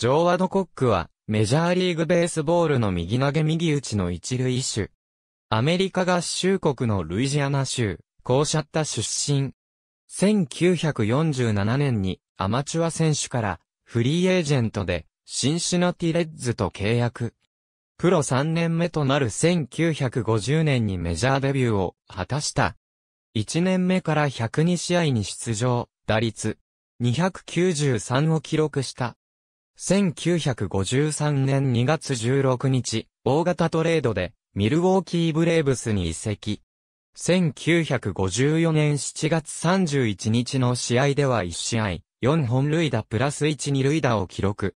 ジョー・ワドコックは、メジャーリーグベースボールの右投げ右打ちの一塁手。アメリカ合衆国のルイジアナ州、シャった出身。1947年にアマチュア選手からフリーエージェントでシンシナティレッズと契約。プロ3年目となる1950年にメジャーデビューを果たした。1年目から102試合に出場、打率293を記録した。1953年2月16日、大型トレードで、ミルウォーキーブレーブスに移籍。1954年7月31日の試合では1試合、4本塁打プラス1、2塁打を記録。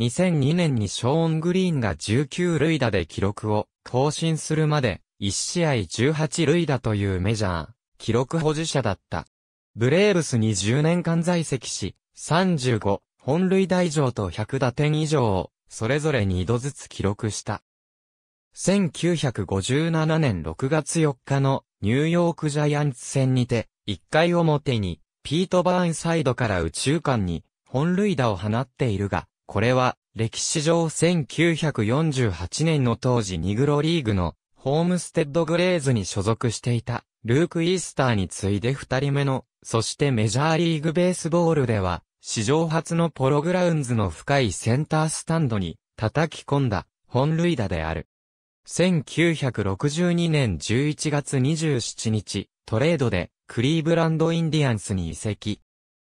2002年にショーン・グリーンが19塁打で記録を更新するまで、1試合18塁打というメジャー、記録保持者だった。ブレーブスに10年間在籍し、35本塁打以上と100打点以上を、それぞれ2度ずつ記録した。1957年6月4日のニューヨークジャイアンツ戦にて、1回表に、ピート・バーンサイドから宇宙間に本塁打を放っているが、これは歴史上1948年の当時ニグロリーグのホームステッドグレーズに所属していたルーク・イースターに次いで2人目の、そしてメジャーリーグベースボールでは史上初のポログラウンズの深いセンタースタンドに叩き込んだ本塁打である。1962年11月27日、トレードでクリーブランドインディアンスに移籍。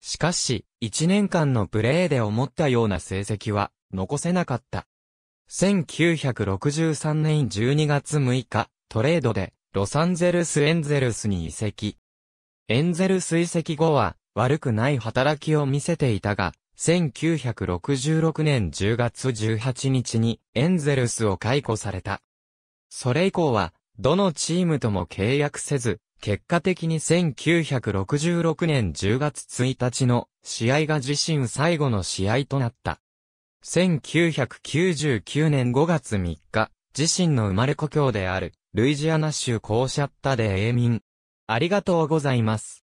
しかし、1年間のプレーで思ったような成績は残せなかった。1963年12月6日、トレードでロサンゼルスエンゼルスに移籍。エンゼルス移籍後は悪くない働きを見せていたが、1966年10月18日にエンゼルスを解雇された。それ以降は、どのチームとも契約せず、結果的に1966年10月1日の試合が自身最後の試合となった。1999年5月3日、自身の生まれ故郷である、ルイジアナ州コーシャッタで永民。ありがとうございます。